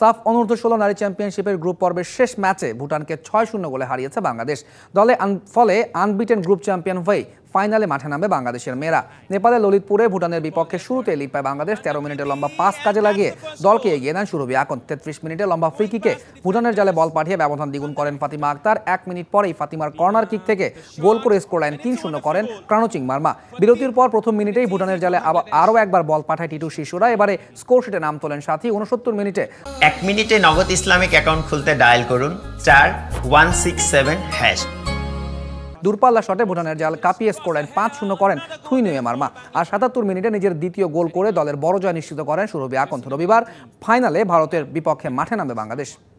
সাফ অনূর্ধ্ব ষোলো নারী চ্যাম্পিয়নশিপের গ্রুপ পর্বের শেষ ম্যাচে ভুটানকে ছয় শূন্য গোলে হারিয়েছে বাংলাদেশ দলে ফলে আনবিটেন গ্রুপ চ্যাম্পিয়ন হয়ে ফাইনালে মাঠে নামবে বাংলাদেশের মেয়েরা নেপালে ললিতপুরে ভুটানের বিপক্ষে শুরুতে লিপ পায় বাংলাদেশ তেরো মিনিটের লম্বা পাস কাজে লাগিয়ে দলকে এগিয়ে দেন শুরু এখন তেত্রিশ মিনিটে লম্বা ফ্রি কিকে ভুটানের জালে বল পাঠিয়ে ব্যবধান দ্বিগুণ করেন ফাতিমা আক্তার এক মিনিট পরেই ফাতিমার কর্নার কিক থেকে গোল করে স্কোর লাইন তিন শূন্য করেন ক্রাণচিং মার্মা বিরতির পর প্রথম মিনিটেই ভুটানের জালে আবার আরও একবার বল পাঠায় টিটু শিশুরা এবারে স্কোর শিটে নাম তোলেন সাথী উনসত্তর মিনিটে এক মিনিটে নগদ ইসলামিক অ্যাকাউন্ট খুলতে ডায়াল করুন চার ওয়ান সিক্স সেভেন হ্যাশ দূরপাল্লা শটে ভুটানের জাল কাঁপিয়ে স্কোর দেন পাঁচ শূন্য করেন থুইনু এমারমা আর সাতাত্তর মিনিটে নিজের দ্বিতীয় গোল করে দলের বড় জয় নিশ্চিত করেন সুরভি আকন্থ রবিবার ফাইনালে ভারতের বিপক্ষে মাঠে নামবে বাংলাদেশ